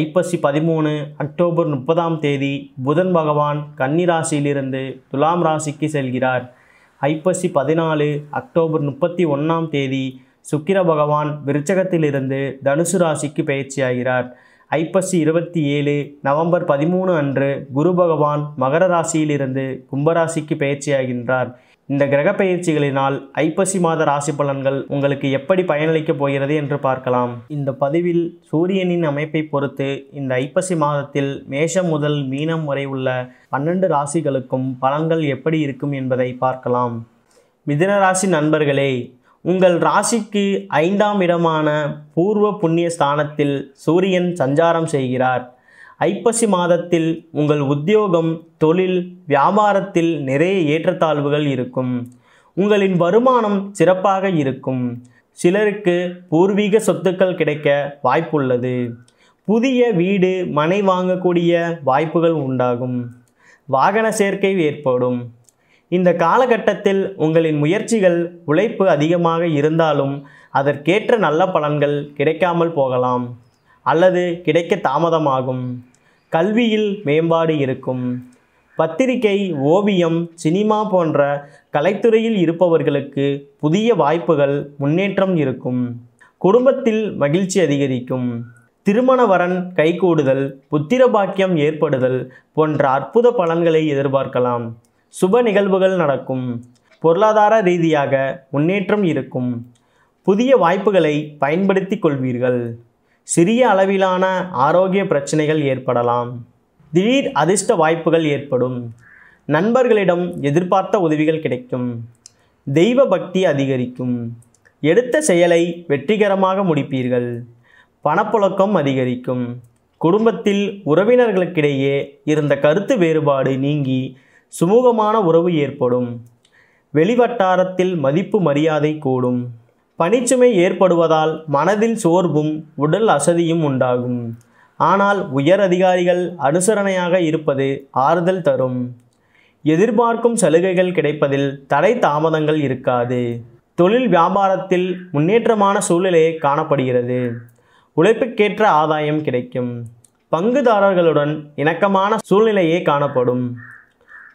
ஐப்பசி பதிமூணு அக்டோபர் முப்பதாம் தேதி புதன் பகவான் கன்னிராசியிலிருந்து துலாம் ராசிக்கு செல்கிறார் ஐப்பசி பதினாலு அக்டோபர் முப்பத்தி ஒன்றாம் தேதி சுக்கிர பகவான் விருச்சகத்திலிருந்து தனுசு ராசிக்கு பயிற்சியாகிறார் ஐப்பசி இருபத்தி ஏழு நவம்பர் பதிமூணு அன்று குரு பகவான் மகர ராசியிலிருந்து கும்பராசிக்கு பயிற்சியாகின்றார் இந்த கிரக பயிற்சிகளினால் ஐப்பசி மாத ராசி பலன்கள் உங்களுக்கு எப்படி பயனளிக்கப் போகிறது என்று பார்க்கலாம் இந்த பதிவில் சூரியனின் அமைப்பை பொறுத்து இந்த ஐப்பசி மாதத்தில் மேஷம் முதல் மீனம் வரை உள்ள பன்னெண்டு ராசிகளுக்கும் பலன்கள் எப்படி இருக்கும் என்பதை பார்க்கலாம் மிதின ராசி நண்பர்களே உங்கள் ராசிக்கு ஐந்தாம் இடமான பூர்வ புண்ணிய ஸ்தானத்தில் சூரியன் சஞ்சாரம் செய்கிறார் ஐப்பசி மாதத்தில் உங்கள் உத்தியோகம் தொழில் வியாபாரத்தில் நிறைய ஏற்றத்தாழ்வுகள் இருக்கும் உங்களின் வருமானம் சிறப்பாக இருக்கும் சிலருக்கு பூர்வீக சொத்துக்கள் கிடைக்க வாய்ப்புள்ளது புதிய வீடு மனை வாங்கக்கூடிய வாய்ப்புகள் உண்டாகும் வாகன சேர்க்கை ஏற்படும் இந்த காலகட்டத்தில் உங்களின் முயற்சிகள் உழைப்பு அதிகமாக இருந்தாலும் அதற்கேற்ற நல்ல பலன்கள் கிடைக்காமல் போகலாம் அல்லது கிடைக்க தாமதமாகும் கல்வியில் மேம்பாடு இருக்கும் பத்திரிகை ஓவியம் சினிமா போன்ற கலைத்துறையில் இருப்பவர்களுக்கு புதிய வாய்ப்புகள் முன்னேற்றம் இருக்கும் குடும்பத்தில் மகிழ்ச்சி அதிகரிக்கும் திருமணவரன் கைகூடுதல் புத்திர பாக்கியம் ஏற்படுதல் போன்ற அற்புத பலன்களை எதிர்பார்க்கலாம் சுப நிகழ்வுகள் நடக்கும் பொருளாதார ரீதியாக முன்னேற்றம் இருக்கும் புதிய வாய்ப்புகளை பயன்படுத்தி கொள்வீர்கள் சிறிய அளவிலான ஆரோக்கிய பிரச்சனைகள் ஏற்படலாம் திடீர் அதிர்ஷ்ட வாய்ப்புகள் ஏற்படும் நண்பர்களிடம் எதிர்பார்த்த உதவிகள் கிடைக்கும் தெய்வ பக்தி அதிகரிக்கும் எடுத்த செயலை வெற்றிகரமாக முடிப்பீர்கள் பணப்புழக்கம் அதிகரிக்கும் குடும்பத்தில் உறவினர்களுக்கிடையே இருந்த கருத்து வேறுபாடு நீங்கி சுமூகமான உறவு ஏற்படும் வெளிவட்டாரத்தில் மதிப்பு மரியாதை கூடும் பனிச்சுமை ஏற்படுவதால் மனதில் சோர்வும் உடல் அசதியும் உண்டாகும் ஆனால் உயர் அதிகாரிகள் அனுசரணையாக இருப்பது ஆறுதல் தரும் எதிர்பார்க்கும் சலுகைகள் கிடைப்பதில் தடை தாமதங்கள் இருக்காது தொழில் வியாபாரத்தில் முன்னேற்றமான சூழ்நிலை காணப்படுகிறது உழைப்புக்கேற்ற ஆதாயம் கிடைக்கும் பங்குதாரர்களுடன் இணக்கமான சூழ்நிலையே காணப்படும்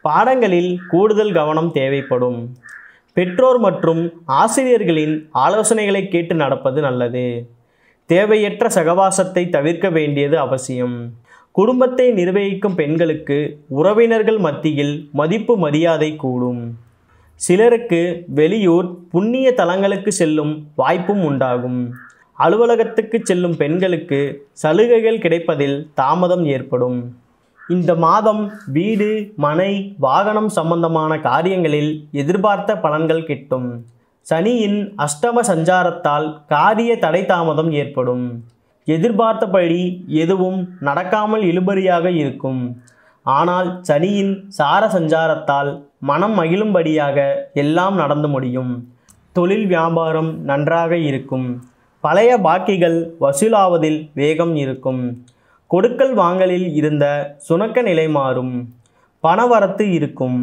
பாடங்களில் கூடுதல் கவனம் தேவைப்படும் பெற்றோர் மற்றும் ஆசிரியர்களின் ஆலோசனைகளை கேட்டு நடப்பது நல்லது தேவையற்ற சகவாசத்தை தவிர்க்க வேண்டியது அவசியம் குடும்பத்தை நிர்வகிக்கும் பெண்களுக்கு உறவினர்கள் மத்தியில் மதிப்பு மரியாதை கூடும் சிலருக்கு வெளியூர் புண்ணிய தலங்களுக்கு செல்லும் வாய்ப்பும் உண்டாகும் அலுவலகத்துக்கு செல்லும் பெண்களுக்கு சலுகைகள் கிடைப்பதில் தாமதம் ஏற்படும் இந்த மாதம் வீடு மனை வாகனம் சம்பந்தமான காரியங்களில் எதிர்பார்த்த பலன்கள் கிட்டும் சனியின் அஷ்டம சஞ்சாரத்தால் காரிய தடை தாமதம் ஏற்படும் எதிர்பார்த்தபடி எதுவும் நடக்காமல் இழுபறியாக இருக்கும் ஆனால் சனியின் சார சஞ்சாரத்தால் மனம் மகிழும்படியாக எல்லாம் நடந்து முடியும் தொழில் வியாபாரம் நன்றாக இருக்கும் பழைய பாக்கிகள் வசூலாவதில் வேகம் இருக்கும் கொடுக்கல் வாங்கலில் இருந்த சுணக்க நிலை மாறும் பணவரத்து இருக்கும்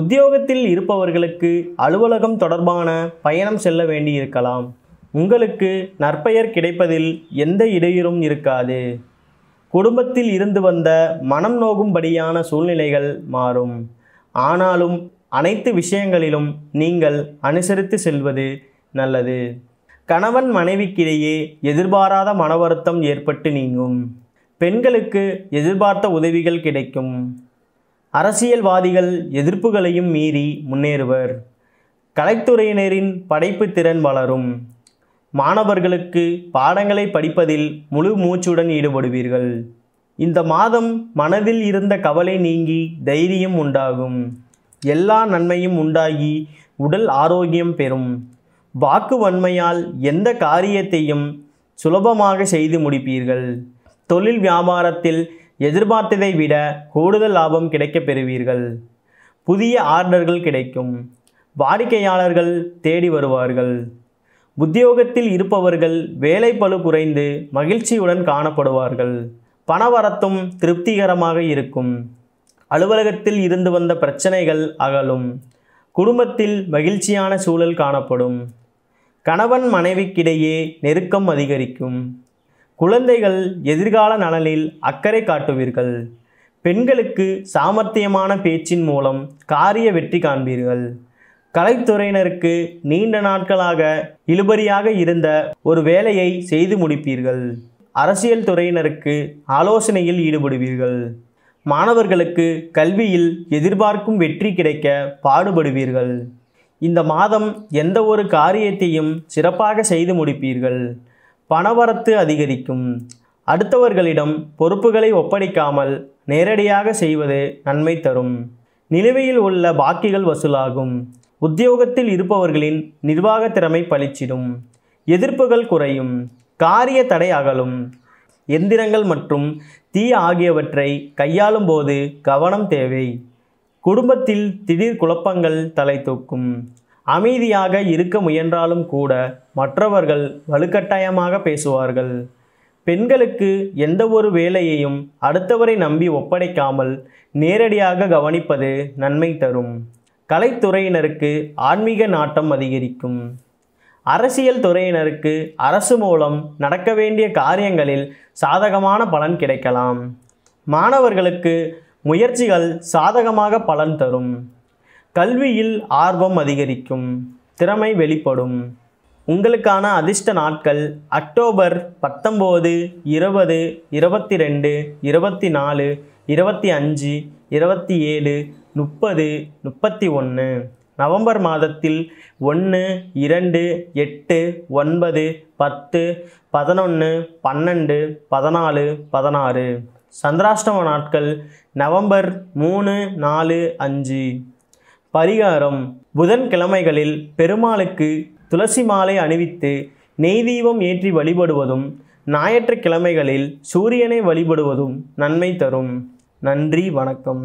உத்தியோகத்தில் இருப்பவர்களுக்கு அலுவலகம் தொடர்பான பயணம் செல்ல வேண்டியிருக்கலாம் உங்களுக்கு நற்பெயர் கிடைப்பதில் எந்த இடையூறும் இருக்காது குடும்பத்தில் இருந்து வந்த மனம் நோகும்படியான சூழ்நிலைகள் மாறும் ஆனாலும் அனைத்து விஷயங்களிலும் நீங்கள் அனுசரித்து செல்வது நல்லது கணவன் மனைவிக்கிடையே எதிர்பாராத மன வருத்தம் ஏற்பட்டு நீங்கும் பெண்களுக்கு எதிர்பார்த்த உதவிகள் கிடைக்கும் அரசியல்வாதிகள் எதிர்ப்புகளையும் மீறி முன்னேறுவர் கலைத்துறையினரின் படைப்பு திறன் வளரும் மாணவர்களுக்கு பாடங்களை படிப்பதில் முழு மூச்சுடன் ஈடுபடுவீர்கள் இந்த மாதம் மனதில் இருந்த கவலை நீங்கி தைரியம் உண்டாகும் எல்லா நன்மையும் உண்டாகி உடல் ஆரோக்கியம் பெறும் வாக்கு வன்மையால் எந்த காரியத்தையும் சுலபமாக செய்து முடிப்பீர்கள் தொழில் வியாபாரத்தில் எதிர்பார்த்ததை விட கூடுதல் லாபம் கிடைக்கப் பெறுவீர்கள் புதிய ஆர்டர்கள் கிடைக்கும் வாடிக்கையாளர்கள் தேடி வருவார்கள் உத்தியோகத்தில் இருப்பவர்கள் வேலை பழு குறைந்து மகிழ்ச்சியுடன் காணப்படுவார்கள் பணவரத்தும் திருப்திகரமாக இருக்கும் அலுவலகத்தில் இருந்து வந்த பிரச்சனைகள் அகலும் குடும்பத்தில் மகிழ்ச்சியான சூழல் காணப்படும் கணவன் மனைவிக்கிடையே நெருக்கம் அதிகரிக்கும் குழந்தைகள் எதிர்கால நலனில் அக்கறை காட்டுவீர்கள் பெண்களுக்கு சாமர்த்தியமான பேச்சின் மூலம் காரிய வெற்றி காண்பீர்கள் கலைத்துறையினருக்கு நீண்ட நாட்களாக இழுபறியாக இருந்த ஒரு வேலையை செய்து முடிப்பீர்கள் அரசியல் துறையினருக்கு ஆலோசனையில் ஈடுபடுவீர்கள் மாணவர்களுக்கு கல்வியில் எதிர்பார்க்கும் வெற்றி கிடைக்க பாடுபடுவீர்கள் இந்த மாதம் எந்த ஒரு காரியத்தையும் சிறப்பாக செய்து முடிப்பீர்கள் பணவரத்து அதிகரிக்கும் அடுத்தவர்களிடம் பொறுப்புகளை ஒப்படைக்காமல் நேரடியாக செய்வது நன்மை தரும் நிலுவையில் உள்ள பாக்கிகள் வசூலாகும் உத்தியோகத்தில் இருப்பவர்களின் நிர்வாக திறமை பளிச்சிடும் எதிர்ப்புகள் குறையும் காரிய தடை அகலும் எந்திரங்கள் மற்றும் தீ ஆகியவற்றை கையாளும் போது கவனம் தேவை குடும்பத்தில் திடீர் குழப்பங்கள் தலை தூக்கும் அமைதியாக இருக்க முயன்றாலும் கூட மற்றவர்கள் வலுக்கட்டாயமாக பேசுவார்கள் பெண்களுக்கு எந்த ஒரு வேலையையும் அடுத்தவரை நம்பி ஒப்படைக்காமல் நேரடியாக கவனிப்பது நன்மை தரும் கலைத்துறையினருக்கு ஆன்மீக நாட்டம் அதிகரிக்கும் அரசியல் துறையினருக்கு அரசு மூலம் நடக்க வேண்டிய காரியங்களில் சாதகமான பலன் கிடைக்கலாம் மாணவர்களுக்கு முயற்சிகள் சாதகமாக பலன் தரும் கல்வியில் ஆர்வம் அதிகரிக்கும் திறமை வெளிப்படும் உங்களுக்கான அதிர்ஷ்ட நாட்கள் அக்டோபர் பத்தொம்போது இருபது இருபத்தி ரெண்டு இருபத்தி நாலு இருபத்தி அஞ்சு இருபத்தி ஏழு முப்பது முப்பத்தி ஒன்று நவம்பர் மாதத்தில் ஒன்று இரண்டு எட்டு ஒன்பது பத்து பதினொன்று பன்னெண்டு பதினாலு பதினாறு சந்திராஷ்டம நாட்கள் நவம்பர் மூணு நாலு அஞ்சு பரிகாரம் புதன்கிழமைகளில் பெருமாளுக்கு துளசி மாலை அணிவித்து நெய் தீபம் ஏற்றி வழிபடுவதும் ஞாயிற்றுக்கிழமைகளில் சூரியனை வழிபடுவதும் நன்மை தரும் நன்றி வணக்கம்